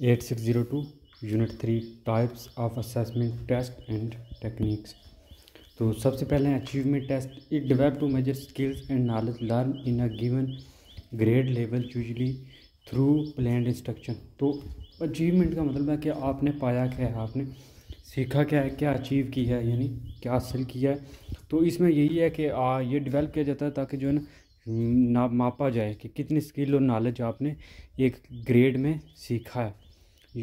eight six zero two unit three types of assessment test and techniques तो सबसे पहले achievement test it develop to measure skills and knowledge learn in a given grade level usually through planned instruction तो achievement का मतलब है कि आपने पाया क्या है आपने सीखा क्या है क्या अचीव किया है यानी क्या हासिल किया है तो इसमें यही है कि आ, ये डिवेल्प किया जाता है ताकि जो है ना ना मापा जाए कि कितनी स्किल और नॉलेज आपने एक ग्रेड में सीखा है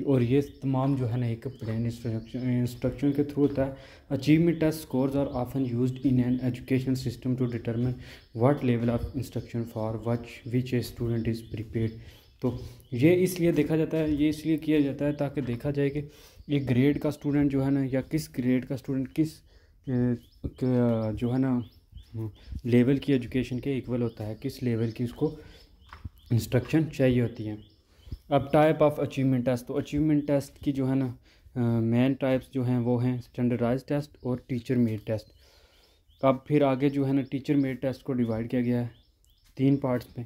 और ये तमाम जो है ना एक प्लान इंस्ट्रक्शन के थ्रू होता है achievement test scores are often use in an education system to determine what level of instruction for which which a student is prepare तो ये इसलिए देखा जाता है ये इसलिए किया जाता है ताकि देखा जाए कि ये ग्रेड का स्टूडेंट जो है ना या किस ग्रेड का स्टूडेंट किस जो है ना लेवल हम्म, की एजुकेशन के इक्वल होता है किस लेवल की उसको इंस्ट्रक्शन चाहिए होती है अब टाइप ऑफ अचीवमेंट टेस्ट तो अचीवमेंट टेस्ट की जो है ना मेन टाइप्स जो हैं वो हैं स्टैंडर्डाइज टेस्ट और टीचर मेड टेस्ट अब फिर आगे जो है ना टीचर मेड टेस्ट को डिवाइड किया गया है तीन पार्ट्स में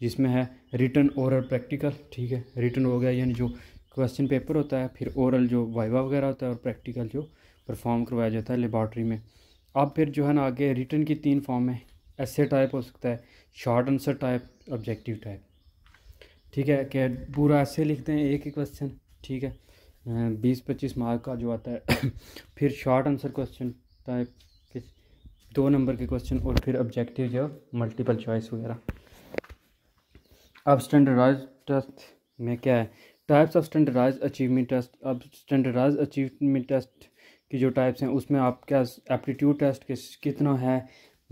जिसमें है रिटर्न औरल प्रैक्टिकल ठीक है रिटर्न हो गया यानी जो क्वेश्चन पेपर होता है फिर औरल जो वाइवा वगैरह होता है और प्रैक्टिकल जो परफॉर्म करवाया जाता है लेबॉर्ट्री में अब फिर जो है ना आगे रिटर्न की तीन फॉर्म है ऐसे टाइप हो सकता है short answer type objective type ठीक है क्या पूरा ऐसे लिखते हैं एक ही क्वेश्चन ठीक है अं, बीस पच्चीस मार्क का जो आता है फिर शॉर्ट आंसर क्वेश्चन टाइप किस दो नंबर के क्वेश्चन और फिर ऑब्जेक्टिव जो मल्टीपल चॉइस वगैरह अब स्टैंडर्डाइज टेस्ट में क्या है types of standardize achievement test अब स्टैंडर्डाइज अचीवमेंट टेस्ट की जो टाइप्स हैं उसमें आप क्या एप्टीट्यूड टेस्ट किस कितना है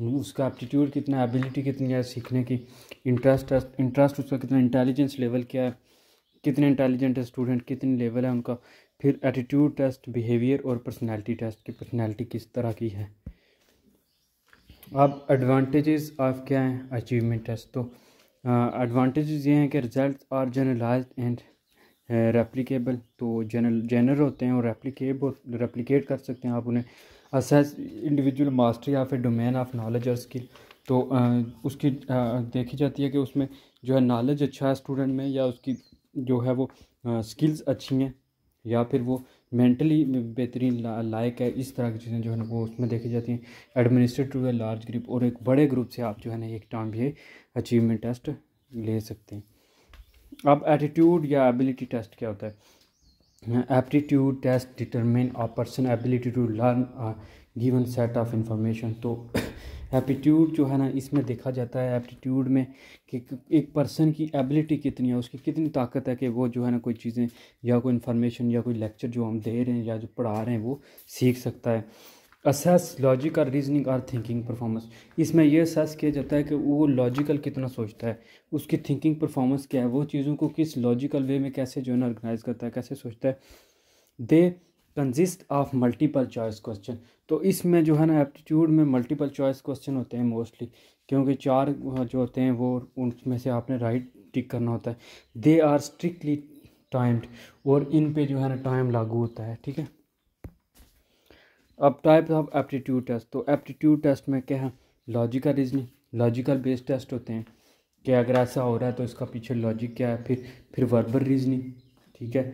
उसका एप्टीट्यूड कितना एबिलिटी कितनी है सीखने की इंटरेस्ट इंटरेस्ट उसका कितना इंटेलिजेंस लेवल क्या है कितने इंटेलिजेंट है स्टूडेंट कितने लेवल है उनका फिर एटीट्यूड टेस्ट बिहेवियर और पर्सनैलिटी टेस्ट की पर्सनैलिटी किस तरह की है अब एडवांटेजेस ऑफ क्या हैं अचीवमेंट टेस्ट तो एडवांटेजेस ये हैं कि result are generalise and replicable तो जनरल जनरल होते हैं और रेप्लिकेब रेप्लीकेट कर सकते हैं आप उन्हें assess individual mastery of a domain of knowledge और स्किल तो आ, उसकी आ, देखी जाती है कि उसमें जो है नॉलेज अच्छा है स्टूडेंट में या उसकी जो है वो आ, स्किल्स अच्छी हैं या फिर वो मेंटली बेहतरीन लायक है इस तरह की चीज़ें जो है ना वो उसमें देखी जाती हैं एडमिनिस्ट्रेटिव है लार्ज ग्रुप और एक बड़े ग्रुप से आप जो है ना एक टाइम ये अचीवमेंट टेस्ट ले सकते हैं अब एटीट्यूड या एबिलिटी टेस्ट क्या होता है aptitude test determine a person ability to learn a given set of information तो एप्टीट्यूड जो है ना इसमें देखा जाता है एप्टीट्यूड में कि एक पर्सन की एबिलिटी कितनी है उसकी कितनी ताकत है कि वो जो है ना कोई चीज़ें या कोई इन्फॉर्मेशन या कोई लेक्चर जो हम दे रहे हैं या जो पढ़ा रहे हैं वो सीख सकता है असेस लॉजिकल रीजनिंग और थिंकिंग परफॉर्मेंस इसमें यह असेस किया जाता है कि वो लॉजिकल कितना सोचता है उसकी थिंकिंग परफॉर्मेंस क्या है वो चीज़ों को किस लॉजिकल वे में कैसे जो है ना ऑर्गेनाइज करता है कैसे सोचता है they consist of multiple choice question तो इसमें जो है ना एप्टीट्यूड में मल्टीपल चॉइस क्वेश्चन होते हैं मोस्टली क्योंकि चार जो होते हैं वो उनमें से आपने राइट टिक करना होता है दे आर स्ट्रिक्टली टाइम्ड और इन पे जो है ना टाइम लागू होता है ठीक है अब टाइप ऑफ एप्टीट्यूड टेस्ट तो एप्टीट्यूड टेस्ट में क्या है logical reasoning logical based test होते हैं कि अगर ऐसा हो रहा है तो इसका पीछे लॉजिक क्या है फिर फिर वर्बल रीजनिंग ठीक है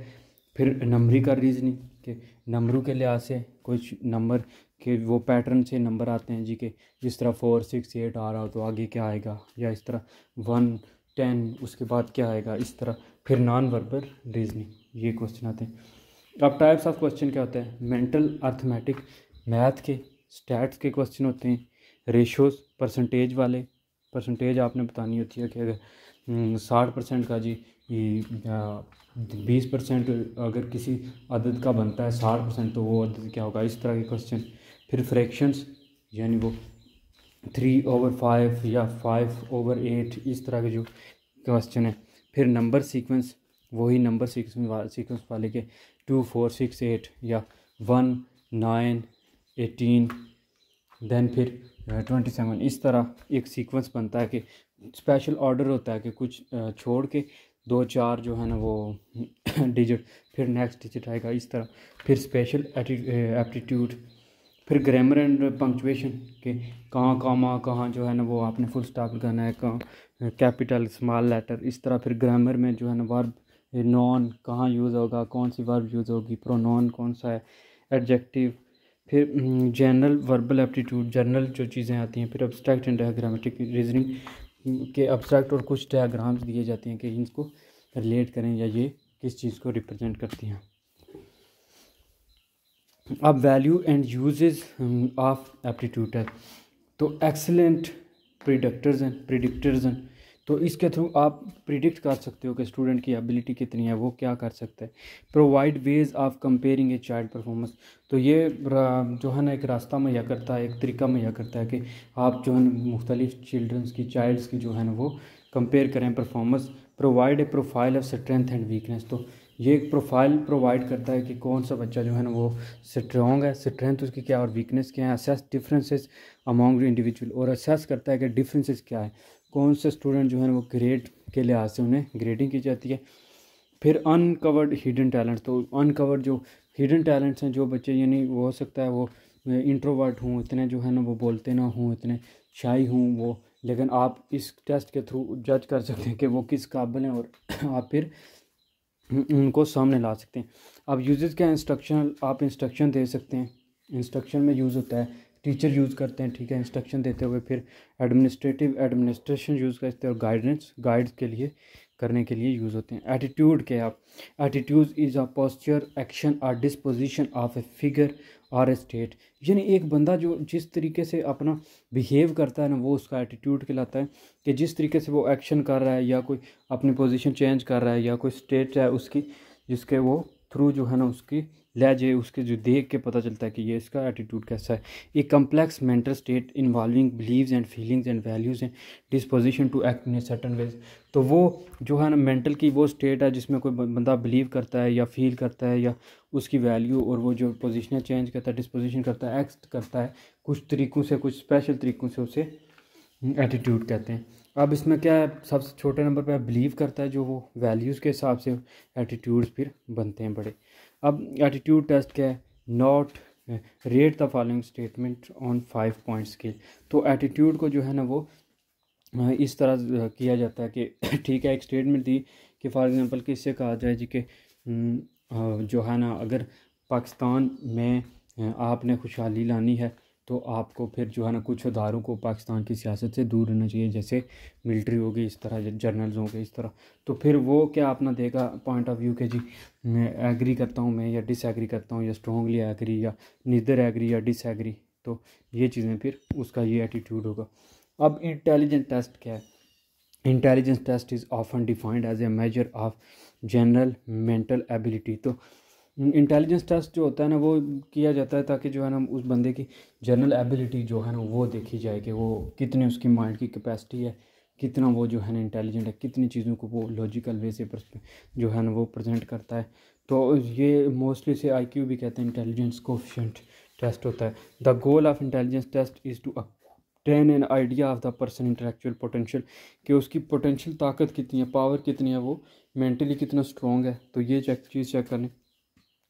फिर नंबरी का रीजनिंग के नंबरों के लिहाज से कुछ नंबर के वो पैटर्न से नंबर आते हैं जी के जिस तरह फोर सिक्स एट आ रहा हो तो आगे क्या आएगा या इस तरह वन टेन उसके बाद क्या आएगा इस तरह फिर नॉन वर्बल रीजनिंग ये क्वेश्चन आते हैं अब टाइप्स ऑफ क्वेश्चन क्या होते हैं मेंटल अर्थमेटिक मैथ के स्टैट्स के क्वेश्चन होते हैं रेशोज परसेंटेज वाले परसेंटेज आपने बतानी होती है कि अगर हम्म, साठ परसेंट का जी बीस परसेंट अगर किसी अदद का बनता है साठ परसेंट तो वो अदद क्या होगा इस तरह के क्वेश्चन फिर फ्रैक्शंस यानी वो थ्री ओवर फाइव या फाइव ओवर एट इस तरह के जो क्वेश्चन है फिर नंबर सीक्वेंस वही नंबर सीक्वेंस सीक्वेंस वाले के टू फोर सिक्स एट या वन नाइन एटीन देन फिर ट्वेंटी uh, सेवन इस तरह एक सीक्वेंस बनता है कि स्पेशल ऑर्डर होता है कि कुछ uh, छोड़ के दो चार जो है ना वो डिजिट फिर नेक्स्ट डिजिट आएगा इस तरह फिर स्पेशल एप्टीट्यूड uh, फिर ग्रामर एंड पंक्चुएशन के कहाँ कामा कहाँ जो है ना वो आपने फुल स्टॉप लगाना है कहाँ कैपिटल स्मॉल लेटर इस तरह फिर ग्रामर में जो है ना वर्ब नॉन कहाँ यूज़ होगा कौन सी वर्ब यूज़ होगी प्रोनॉन कौन सा है एडजेक्टिव फिर जनरल वर्बल एप्टीट्यूड जनरल जो चीज़ें आती हैं फिर अब्स्ट्रैक्ट एंड डायग्रामेटिक रीजनिंग के अब्स्ट्रैक्ट और कुछ डायग्राम्स दिए जाते हैं कि इनको रिलेट करें या ये किस चीज़ को रिप्रेजेंट करती हैं अब value and uses of aptitude है तो excellent predictors and predictors and तो इसके थ्रू आप प्रिडिक्ट कर सकते हो कि स्टूडेंट की एबिलिटी कितनी है वो क्या कर सकते हैं provide ways of comparing a child performance तो ये जो है ना एक रास्ता मुहैया करता है एक तरीका मुहैया करता है कि आप जो है मुख्तलिफ़ चिल्ड्रंस की चाइल्ड्स की जो है ना वो कंपेयर करें performance provide a profile of strength and weakness तो ये एक प्रोफाइल प्रोवाइड करता है कि कौन सा बच्चा जो है ना वो स्ट्रॉन्ग है स्ट्रेंथ उसकी क्या और वीकनेस क्या है असेस डिफरेंसेस अमॉन्ग इंडिविजुअल और असेस करता है कि डिफरेंसेस क्या है कौन से स्टूडेंट जो है वो ग्रेड के लिहाज से उन्हें ग्रेडिंग की जाती है फिर अनकवर्ड हिडन टैलेंट तो अनकवर्ड जो हिडन टैलेंट्स हैं जो बच्चे यानी वो हो सकता है वो इंट्रोवर्ट हों इतने जो है ना वो बोलते ना हों इतने शाही हों वो लेकिन आप इस टेस्ट के थ्रू जज कर सकते हैं कि वो किस काबिल हैं और आप फिर उनको सामने ला सकते हैं अब यूज़ का इंस्ट्रक्शन आप इंस्ट्रक्शन दे सकते हैं इंस्ट्रक्शन में यूज़ होता है टीचर यूज़ करते हैं ठीक है इंस्ट्रक्शन देते हुए फिर एडमिनिस्ट्रेटिव एडमिनिस्ट्रेशन यूज़ करते हैं और गाइडेंस गाइड के लिए करने के लिए यूज़ होते हैं एटीट्यूड के आप attitude is a posture action or disposition of a figure और ए स्टेट यानी एक बंदा जो जिस तरीके से अपना बिहेव करता है ना वो उसका एटीट्यूड कहलाता है कि जिस तरीके से वो एक्शन कर रहा है या कोई अपनी पोजिशन चेंज कर रहा है या कोई स्टेट है उसकी जिसके वो थ्रू जो है ना उसकी लहजे उसके जो देख के पता चलता है कि ये इसका एटीट्यूड कैसा है a complex mental state involving beliefs and feelings and values and disposition to act in certain ways तो वो जो है ना मेंटल की वो स्टेट है जिसमें कोई बंदा बिलीव करता है या फील करता है या उसकी वैल्यू और वो जो पोजिशन चेंज करता है डिस्पोजिशन करता है एक्ट करता है कुछ तरीक़ों से कुछ स्पेशल तरीक़ों से उसे एटीट्यूड कहते हैं अब इसमें क्या है सबसे छोटे नंबर पर बिलीव करता है जो वो वैल्यूज़ के हिसाब से एटीट्यूड्स फिर बनते हैं बड़े अब एटीट्यूड टेस्ट क्या है not rate the following statement on five point scale तो एटीट्यूड को जो है ना वो eh, इस तरह eh, किया जाता है कि ठीक है एक स्टेटमेंट दी कि फॉर एग्ज़ाम्पल कि इससे कहा जाए जी कि हम्म, जो है ना अगर पाकिस्तान में eh, आपने खुशहाली लानी है तो आपको फिर जो है ना कुछ अदारों को पाकिस्तान की सियासत से दूर रहना चाहिए जैसे मिलिट्री होगी इस तरह जर्नल्स होंगे इस तरह तो फिर वो क्या अपना देगा पॉइंट ऑफ व्यू के जी मैं एग्री करता हूँ मैं या डिसएग्री करता हूँ या स्ट्रॉन्गली एग्री या निधर एग्री या डिसएग्री तो ये चीज़ें फिर उसका ये एटीट्यूड होगा अब इंटेलिजेंट टेस्ट क्या है intelligence test is often defined as a measure of general mental ability तो इंटेलिजेंस टेस्ट जो होता है ना वो किया जाता है ताकि जो है ना उस बंदे की जनरल एबिलिटी जो है ना वो देखी जाए कि वो कितने उसकी माइंड की कैपेसिटी है कितना वो जो है ना इंटेलिजेंट है कितनी चीज़ों को वो लॉजिकल वे से जो है ना वो प्रेजेंट करता है तो ये मोस्टली से आई भी कहते हैं इंटेलिजेंस कोफिशेंट टेस्ट होता है the goal of intelligence test is to ten an idea of the person intellectual potential कि उसकी पोटेंशियल ताकत कितनी है पावर कितनी है वो मेंटली कितना स्ट्रॉन्ग है तो ये चेक चीज़ चेक करनी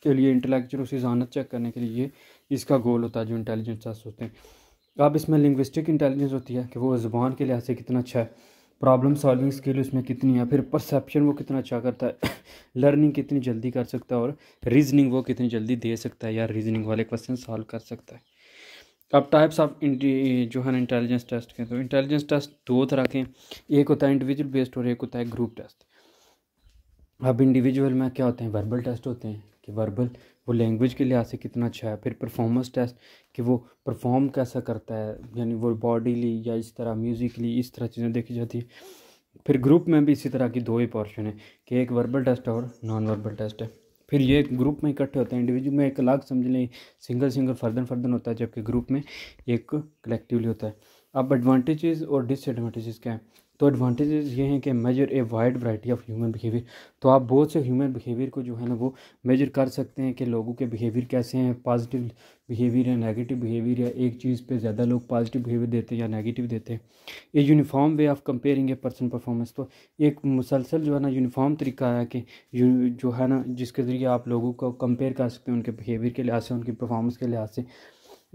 के लिए इंटेलेक्चुअल उसी जानत चेक करने के लिए इसका गोल होता है जो इंटेलिजेंस टेस्ट होते हैं अब इसमें लिंग्विस्टिक इंटेलिजेंस होती है कि वो ज़ुबान के लिहाज से कितना अच्छा है प्रॉब्लम सॉल्विंग स्किल उसमें कितनी है फिर परसेप्शन वो कितना अच्छा करता है लर्निंग कितनी जल्दी कर सकता है और रीजनिंग वो कितनी जल्दी दे सकता है या रीजनिंग वाले क्वेश्चन सॉल्व कर सकता है अब टाइप्स ऑफ जो है ना इंटेलिजेंस टेस्ट के तो इंटेलिजेंस टेस्ट दो तरह के एक होता है इंडिविजुअल बेस्ड और एक होता है ग्रुप टेस्ट अब इंडिविजुअल में क्या होते हैं वर्बल टेस्ट होते हैं कि वर्बल वो लैंग्वेज के लिहाज से कितना अच्छा है फिर परफॉर्मेंस टेस्ट कि वो परफॉर्म कैसा करता है यानी वो बॉडीली या इस तरह म्यूज़िकली इस तरह चीज़ें देखी जाती है फिर ग्रुप में भी इसी तरह की दो ही पोर्शन है कि एक वर्बल टेस्ट है और नॉन वर्बल टेस्ट है फिर ये ग्रुप में इकट्ठे होते हैं इंडिविजुअल में एक अलग समझ लें सिंगल सिंगल फर्दन फर्दन होता है जबकि ग्रुप में एक कलेक्टिवली होता है अब एडवांटेजेस और डिसएडवांटेजेस क्या हैं तो एडवांटेजेस ये हैं कि measure a wide variety of human behaviour तो आप बहुत से ह्यूमन बिहेवियर को जो है ना वो मेजर कर सकते हैं कि लोगों के बिहेवियर कैसे हैं पॉजिटिव बिहेवियर या नेगेटिव बिहेवियर या एक चीज़ पे ज़्यादा लोग पॉजिटिव बिहेवियर देते हैं या नेगेटिव देते हैं ये uniform way of comparing a person performance तो एक मुसलसल जो है ना यूनिफॉर्म तरीका है कि जो है ना जिसके ज़रिए आप लोगों को कंपेयर कर सकते हैं उनके बिहेवियर के लिहाज से उनकी परफॉर्मेंस के लिहाज से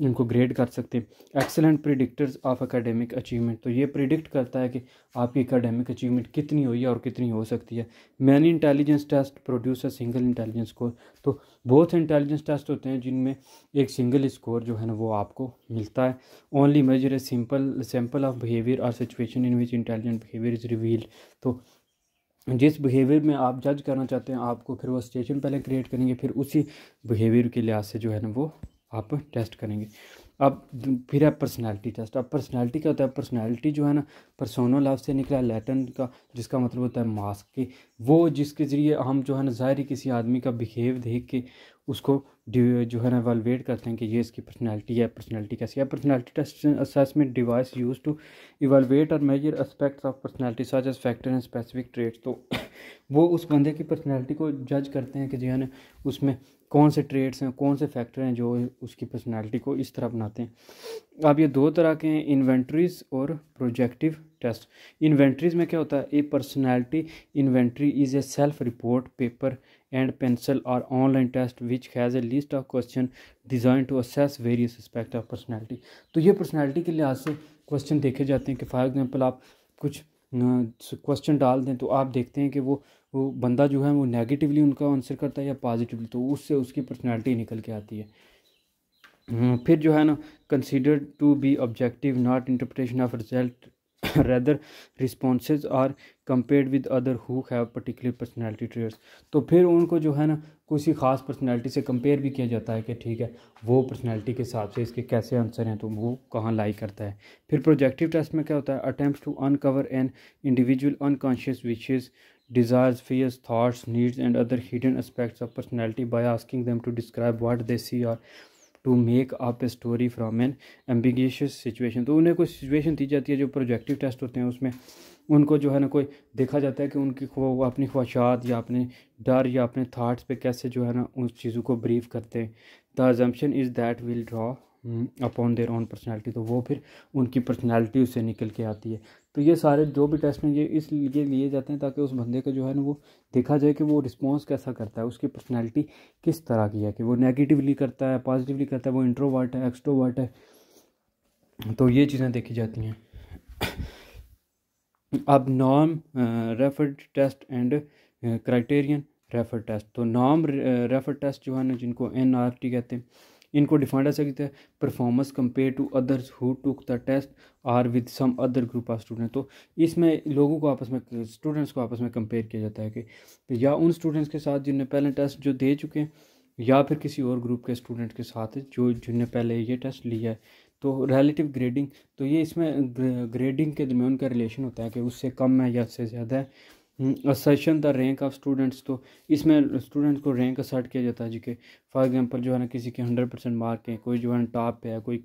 इनको ग्रेड कर सकते हैं excellent predictors of academic achievement तो ये प्रिडिक्ट करता है कि आपकी एकेडमिक अचीवमेंट कितनी हुई है और कितनी हो सकती है many intelligence test produce a single intelligence score तो बहुत से इंटेलिजेंस टेस्ट होते हैं जिनमें एक सिंगल स्कोर जो है ना वो आपको मिलता है only measure a simple sample of behaviour और situation in which intelligent behaviour is revealed तो जिस बिहेवियर में आप जज करना चाहते हैं आपको फिर वो स्टेशन पहले क्रिएट करेंगे फिर उसी बिहेवियर के लिहाज से जो है ना वो आप टेस्ट करेंगे अब फिर है पर्सनैलिटी टेस्ट अब पर्सनैलिटी क्या होता है पर्सनैलिटी जो है ना परसोनो लव से निकला लैटन का जिसका मतलब होता है मास्क के वो जिसके ज़रिए हम जो है ना ज़ाहिर किसी आदमी का बिहेव देख के उसको जो है ना वलवेट करते हैं कि ये इसकी पर्सनैलिटी है पर्सनैलिटी कैसी है personality test assessment device use to evaluate और measure aspects of personality such as factor and specific traits तो वो उस बंदे की पर्सनैलिटी को जज करते हैं कि जो है ना उसमें कौन से ट्रेड्स हैं कौन से फैक्टर हैं जो उसकी पर्सनैलिटी को इस तरह बनाते हैं अब ये दो तरह के हैं इन्वेंट्रीज और प्रोजेक्टिव टेस्ट इन्वेंट्रीज में क्या होता है a personality inventory is a self report paper and pencil और online test which has a list of question design to assess various aspect of personality तो ये पर्सनैलिटी के लिहाज से क्वेश्चन देखे जाते हैं कि फॉर एग्जाम्पल आप कुछ क्वेश्चन डाल दें तो आप देखते हैं कि वो वो बंदा जो है वो नेगेटिवली उनका आंसर करता है या पॉजिटिवली तो उससे उसकी पर्सनैलिटी निकल के आती है हम्म, फिर जो है ना consider to be objective not interpretation of result rather responses are compared with other who have particular personality traits तो फिर उनको जो है ना किसी खास पर्सनैलिटी से कंपेयर भी किया जाता है कि ठीक है वो पर्सनैलिटी के हिसाब से इसके कैसे आंसर हैं तो वो कहाँ लाई करता है फिर प्रोजेक्टिव टेस्ट में क्या होता है attempt to uncover an individual unconscious wishes desires, fears, thoughts, needs, and other hidden aspects of personality by asking them to describe what they see or to make up a story from an ambiguous situation तो उन्हें कोई situation दी जाती है जो projective test होते हैं उसमें उनको जो है ना कोई देखा जाता है कि उनकी वो अपनी ख्वाहिशात या अपने डर या अपने थाट्स पर कैसे जो है ना उस चीज़ों को ब्रीफ करते हैं the assumption is that will draw upon their own personality तो वो फिर उनकी पर्सनैलिटी उससे निकल के आती है तो ये सारे जो भी टेस्ट हैं ये इसलिए लिए जाते हैं ताकि उस बंदे का जो है ना वो देखा जाए कि वो रिस्पॉन्स कैसा करता है उसकी पर्सनैलिटी किस तरह की है कि वो नेगेटिवली करता है पॉजिटिवली करता है वो इंट्रोवर्ट है एक्सट्रोवर्ट है तो ये चीज़ें देखी जाती हैं अब नॉम referred test and criterion refer test तो नॉम रेफर टेस्ट जो है ना जिनको एन आर टी कहते हैं इनको डिफाइंड ऐसा किया है performance compare to others who took the test or with some other group of student तो इसमें लोगों को आपस में स्टूडेंट्स को आपस में कंपेयर किया जाता है कि या उन स्टूडेंट्स के साथ जिनने पहले टेस्ट जो दे चुके हैं या फिर किसी और ग्रुप के स्टूडेंट के साथ जो जिनने पहले ये टेस्ट लिया है तो रिलेटिव ग्रेडिंग तो ये इसमें ग्रेडिंग के दरमियान का रिलेशन होता है कि उससे कम है या उससे ज़्यादा है assessing the rank of students तो इसमें स्टूडेंट्स को रैंक असर्ट किया जाता है जी के फॉर एग्जांपल जो है ना किसी के हंड्रेड परसेंट मार्क हैं कोई जो है ना टॉप पे है कोई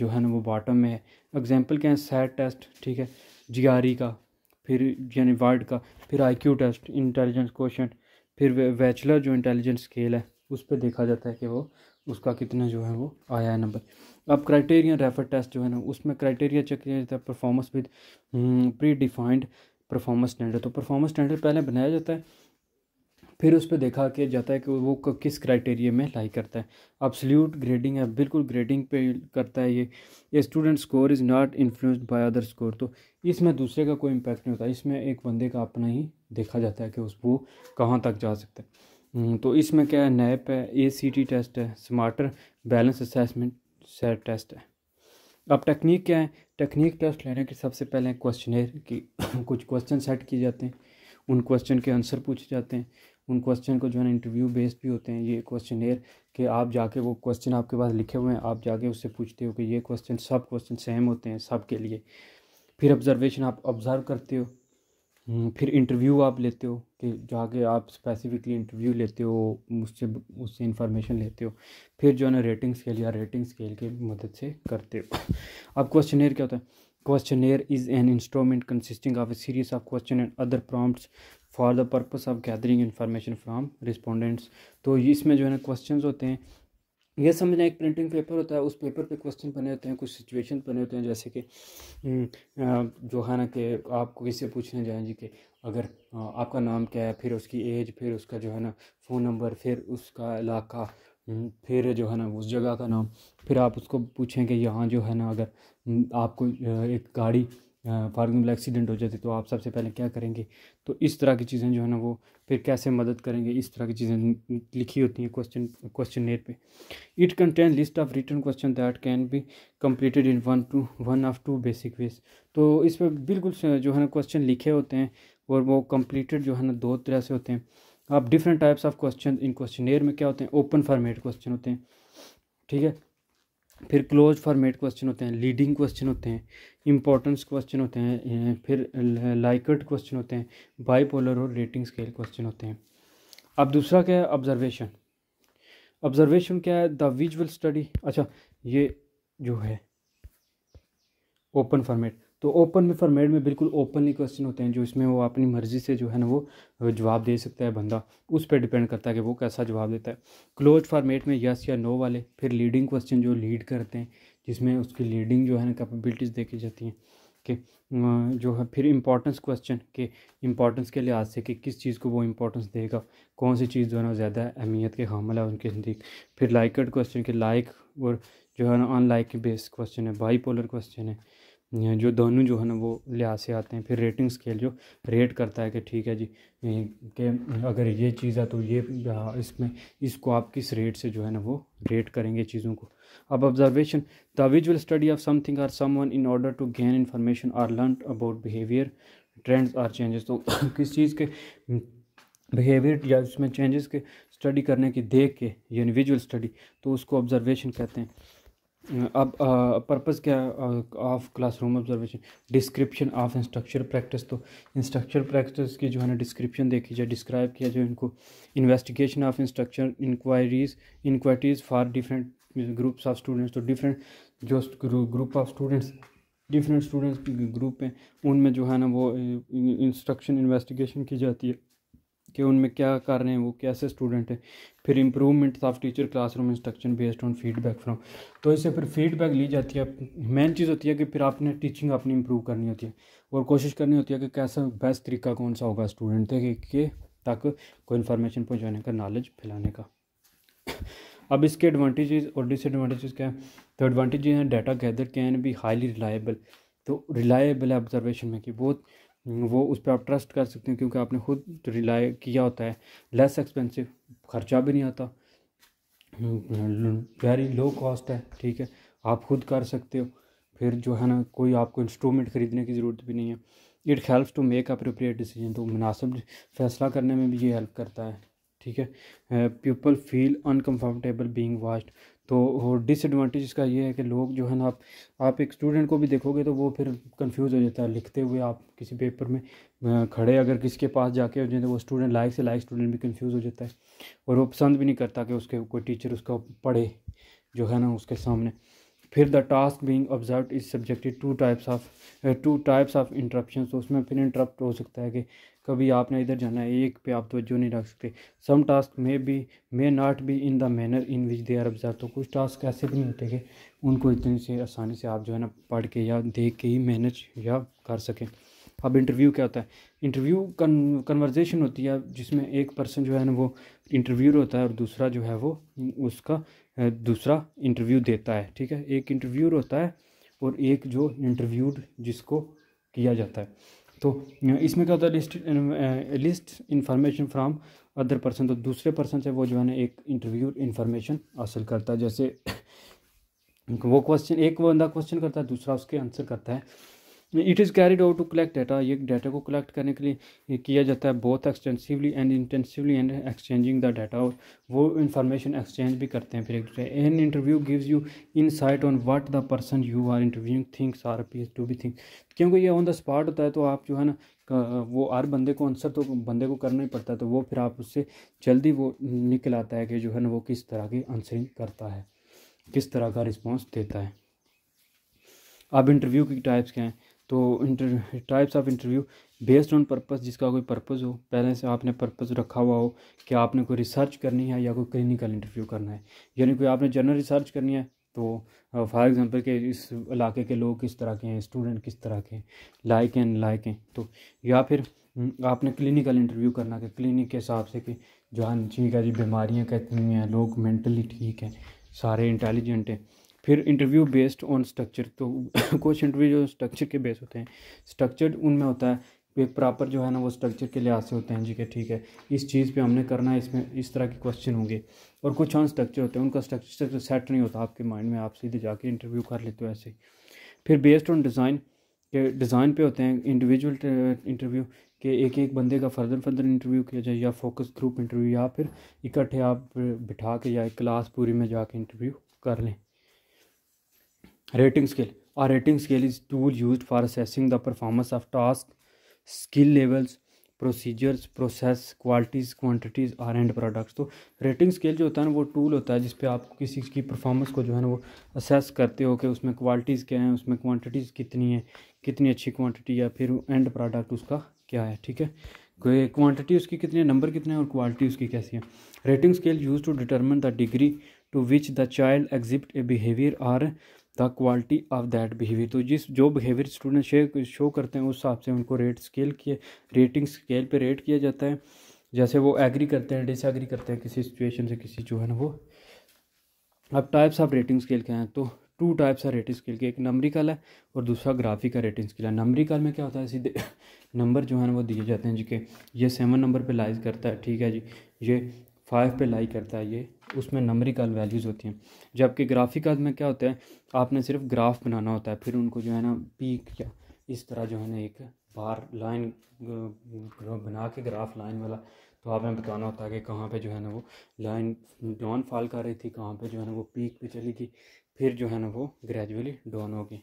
जो है ना वो बॉटम में है एग्जांपल क्या है सेट टेस्ट ठीक है जीआरई e का फिर यानी वर्ड का फिर आईक्यू टेस्ट इंटेलिजेंस क्वेश्चन फिर बैचलर जो इंटेलिजेंस स्केल है उस पर देखा जाता है कि वो उसका कितना जो है वो आया है नंबर अब क्राइटेरिया रेफर टेस्ट जो है ना उसमें क्राइटेरिया चेक किया जाता है performance with predefined performance standard तो परफॉर्मेंस स्टैंडर्ड पहले बनाया जाता है फिर उस पर देखा कि जाता है कि वो किस क्राइटेरिया में लाई करता है सल्यूट ग्रेडिंग है बिल्कुल ग्रेडिंग पे करता है ये ये student score is not influenced by other score तो इसमें दूसरे का कोई इम्पैक्ट नहीं होता इसमें एक बंदे का अपना ही देखा जाता है कि उस वो कहाँ तक जा सकता है हम्म, तो इसमें क्या है नैप है ए सी टी टेस्ट है smarter balance assessment set test है अब टेक्निक क्या है टेक्निक टेस्ट लेने के सबसे पहले क्वेश्चनर की कुछ क्वेश्चन सेट किए जाते हैं उन क्वेश्चन के आंसर पूछे जाते हैं उन क्वेश्चन को जो है इंटरव्यू बेस्ड भी होते हैं ये क्वेश्चनर कि आप जाके वो क्वेश्चन आपके पास लिखे हुए हैं आप जाके उससे पूछते हो कि ये क्वेश्चन सब क्वेश्चन सेम होते हैं सब के लिए फिर ऑब्जर्वेशन आप ऑब्ज़र्व करते हो हम्म, फिर इंटरव्यू आप लेते हो कि जाके आप स्पेसिफिकली इंटरव्यू लेते हो मुझसे उससे इंफॉर्मेशन लेते हो फिर जो है ना रेटिंग स्केल या रेटिंग स्केल की मदद से करते हो अब एयर क्या होता है questionnaire is an instrument consisting of a series of question and other prompts for the purpose of gathering information from respondents तो इसमें जो है ना क्वेश्चन होते हैं यह समझना एक प्रिंटिंग पेपर होता है उस पेपर पे क्वेश्चन बने होते हैं कुछ सिचुएशन बने होते हैं जैसे कि हम्म, जो है ना कि आपको किससे पूछना जाए जी कि अगर आपका नाम क्या है फिर उसकी एज फिर उसका जो है ना फ़ोन नंबर फिर उसका इलाका हम्म, फिर जो है ना उस जगह का नाम फिर आप उसको पूछें कि यहाँ जो है ना अगर हम्म, आपको एक गाड़ी फॉर एग्ज़ाम्पल एक्सीडेंट हो जाती तो आप सबसे पहले क्या करेंगे तो इस तरह की चीज़ें जो है ना वो फिर कैसे मदद करेंगे इस तरह की चीज़ें लिखी होती हैं क्वेश्चन क्वेश्चन नेट पे it contain list of written question that can be completed in one two one of two basic ways तो इस पर बिल्कुल जो है ना क्वेश्चन लिखे होते हैं और वो कम्प्लीटेड जो है ना दो तरह से होते हैं आप different types of questionnaire question में क्या होते हैं ओपन फॉर्मेट क्वेश्चन होते हैं ठीक है फिर क्लोज फॉर्मेट क्वेश्चन होते हैं लीडिंग क्वेश्चन होते हैं इंपॉर्टेंस क्वेश्चन होते हैं फिर लाइकट क्वेश्चन होते हैं बाईपोलर और रेटिंग स्केल क्वेश्चन होते हैं अब दूसरा क्या है ऑब्जर्वेशन ऑब्जर्वेशन क्या है द विजुअल स्टडी अच्छा ये जो है ओपन फॉर्मेट तो ओपन में फॉर्मेट में बिल्कुल ओपनली क्वेश्चन होते हैं जो इसमें वो अपनी मर्ज़ी से जो है ना वो जवाब दे सकता है बंदा उस पर डिपेंड करता है कि वो कैसा जवाब देता है क्लोज फॉर्मेट में यस या नो वाले फिर लीडिंग क्वेश्चन जो लीड करते हैं जिसमें उसकी लीडिंग जो है ना कैपेबिलिटीज़ देखी जाती हैं कि जो है फिर इम्पोर्टेंस क्वेश्चन के इंपॉर्टेंस के लिहाज से कि किस चीज़ को वो इम्पोर्टेंस देगा कौन सी चीज़ जो है ना ज़्यादा अहमियत के हामिल है उनके नज़दीक फिर लाइकड क्वेश्चन के लाइक और जो है ना अनलाइक बेस्ड क्वेश्चन है बाई क्वेश्चन है जो दोनों जो है ना वो लिहाज से आते हैं फिर रेटिंग स्केल जो रेट करता है कि ठीक है जी कि अगर ये चीज़ है तो ये इसमें इसको आप किस रेट से जो है ना वो रेट करेंगे चीज़ों को अब observation the visual study of something or someone in order to gain information or learn about behaviour trends or changes तो किस चीज़ के बिहेवियर या उसमें चेंजेस के स्टडी करने की देख के यानी विजुअल स्टडी तो उसको ऑब्जर्वेशन कहते हैं अब पर्पस क्या of classroom observation description of instructor practice तो इंस्ट्रक्चर प्रैक्टिस की जो है ना डिस्क्रिप्शन देखी जाए डिस्क्राइब किया जाए इनको investigation of instructor inquiries inquiries for different groups of students तो डिफरेंट जो group of students different students group हैं उनमें जो है ना वो इंस्ट्रक्शन इन्वेस्टिगेशन की जाती है कि उनमें क्या कर रहे हैं वो कैसे स्टूडेंट हैं फिर improvement of teacher classroom instruction based on feedback from तो इससे फिर फीडबैक ली जाती है मेन चीज़ होती है कि फिर आपने टीचिंग अपनी इम्प्रूव करनी होती है और कोशिश करनी होती है कि कैसा बेस्ट तरीका कौन सा होगा स्टूडेंट के, के तक कोई इन्फॉर्मेशन पहुँचाने का नॉलेज फैलाने का अब इसके एडवांटेजेस और डिसएडवांटेजेस क्या है तो एडवांटेजेस हैं data gather can be highly reliable तो रिलायबल है ऑब्जर्वेशन में कि बहुत वो उस पर आप ट्रस्ट कर सकते हैं क्योंकि आपने खुद रिलाई किया होता है लेस एक्सपेंसिव खर्चा भी नहीं आता वेरी लो कॉस्ट है ठीक है आप खुद कर सकते हो फिर जो है ना कोई आपको इंस्ट्रूमेंट ख़रीदने की ज़रूरत भी नहीं है it helps to make appropriate decision तो मुनासिब फैसला करने में भी ये हेल्प करता है ठीक है people feel uncomfortable being watched तो डिसएडवांटेज इसका ये है कि लोग जो है ना आप आप एक स्टूडेंट को भी देखोगे तो वो फिर कंफ्यूज हो जाता है लिखते हुए आप किसी पेपर में खड़े अगर किसी के पास जाके हो जाए तो वो स्टूडेंट लाइक से लाइक स्टूडेंट भी कंफ्यूज हो जाता है और वो पसंद भी नहीं करता कि उसके कोई टीचर उसका पढ़े जो है ना उसके सामने फिर the task being observe is subjected to types of two types of interruption तो उसमें फिर इंटरप्ट हो सकता है कि कभी आपने इधर जाना है एक पे आप तोज्जो नहीं रख सकते some task may be may not be in the manner in which they are observe तो कुछ टास्क ऐसे भी नहीं होते कि उनको इतनी से आसानी से आप जो है ना पढ़ के या देख के ही मैनेज या कर सकें अब इंटरव्यू क्या होता है इंटरव्यू कन्वर्जेशन होती है जिसमें एक पर्सन जो है ना वो इंटरव्यूर होता है और दूसरा जो है वो उसका दूसरा इंटरव्यू देता है ठीक है एक इंटरव्यूर होता है और एक जो इंटरव्यूड जिसको किया जाता है तो इसमें क्या होता है list list information from other person तो दूसरे पर्सन से वो जो है ना एक इंटरव्यू इन्फॉर्मेशन हासिल करता है जैसे वो क्वेश्चन एक बंदा क्वेश्चन करता है दूसरा उसके आंसर करता है it is carried out to collect data ये डाटा को कलेक्ट करने के लिए किया जाता है बहुत extensively and intensively and exchanging the data और वो इन्फॉर्मेशन एक्सचेंज भी करते हैं फिर एक दूसरे an interview gives you insight on what the person you are interviewing things are P to be think क्योंकि ये ऑन द स्पॉट होता है तो आप जो है ना वो हर बंदे को आंसर तो बंदे को करना ही पड़ता है तो वो फिर आप उससे जल्दी वो निकल आता है कि जो है ना वो किस तरह की आंसरिंग करता है किस तरह का रिस्पॉन्स देता है अब इंटरव्यू की टाइप्स क्या हैं तो inter types of interview based on purpose जिसका कोई पर्पस हो पहले से आपने पर्पस रखा हुआ हो कि आपने कोई रिसर्च करनी है या कोई क्लिनिकल इंटरव्यू करना है यानी कोई आपने जनरल रिसर्च करनी है तो फॉर एग्ज़ाम्पल के इस इलाके के लोग किस तरह के हैं स्टूडेंट किस तरह के हैं लाइक हैं लाइक हैं तो या फिर आपने क्लिनिकल इंटरव्यू करना कि क्लिनिक के हिसाब से कि जो हाँ ठीक है जी बीमारियाँ कहती हैं लोग मेंटली ठीक हैं सारे इंटेलिजेंट हैं फिर इंटरव्यू बेस्ड ऑन स्ट्रक्चर तो कुछ इंटरव्यू जो स्ट्रक्चर के बेस होते हैं स्ट्रक्चर्ड उनमें होता है वे प्रॉपर जो है ना वो स्ट्रक्चर के लिहाज से होते हैं जी के ठीक है इस चीज़ पे हमने करना है इसमें इस तरह के क्वेश्चन होंगे और कुछ ऑन स्ट्रक्चर होते हैं उनका स्ट्रक्चर तो सेट नहीं होता आपके माइंड में आप सीधे जाके इंटरव्यू कर लेते हो ऐसे ही फिर बेस्ड ऑन डिज़ाइन के डिज़ाइन पे होते हैं इंडिविजुअल इंटरव्यू के एक एक बंदे का फर्दर फर्दर इंटरव्यू किया जाए या फोकस ग्रुप इंटरव्यू या फिर इकट्ठे आप बिठा के या क्लास पूरी में जाके इंटरव्यू कर लें रेटिंग स्केल और rating scale is tool use for assessing the performance of task skill levels procedures process qualities quantities और एंड प्रोडक्ट्स तो रेटिंग स्केल जो होता है ना वो टूल होता है जिस आप किसी की परफॉर्मेंस को जो है ना वो असेस करते हो कि उसमें क्वालिटीज़ क्या हैं उसमें क्वान्टिटीज़ कितनी है कितनी अच्छी क्वान्टिटी या फिर एंड प्रोडक्ट उसका क्या है ठीक है क्वांटिटी उसकी कितनी है नंबर कितने हैं और क्वालिटी उसकी कैसी है rating scale use to determine the degree to which the child exhibit a behaviour or the quality of that behaviour तो जिस जो बिहेवियर स्टूडेंट शे शो करते हैं उस हिसाब से उनको रेट स्केल किए रेटिंग स्केल पे रेट किया जाता है जैसे वो एग्री करते हैं डिसएग्री करते हैं किसी सिचुएशन से किसी जो है ना वो अब टाइप्स ऑफ रेटिंग स्केल के हैं तो two types of rating scale के एक नंबरिकल है और दूसरा ग्राफिक का रेटिंग स्केल है नंबरिकल में क्या होता है सीधे नंबर जो है ना वो दिए जाते हैं जी के ये सेवन नंबर पर लाइज करता है ठीक है जी ये फाइव पे लाई करता है ये उसमें नंबरिकल वैल्यूज़ होती हैं जबकि ग्राफिकल में क्या होता है आपने सिर्फ ग्राफ बनाना होता है फिर उनको जो है ना पीक या इस तरह जो है ना एक बार लाइन बना के ग्राफ लाइन वाला तो आपने बताना होता है कि कहाँ पे जो है ना वो लाइन डाउन फॉल कर रही थी कहाँ पे जो है ना वो पीक पे चली गई फिर जो है ना वो ग्रेजुअली डाउन होगी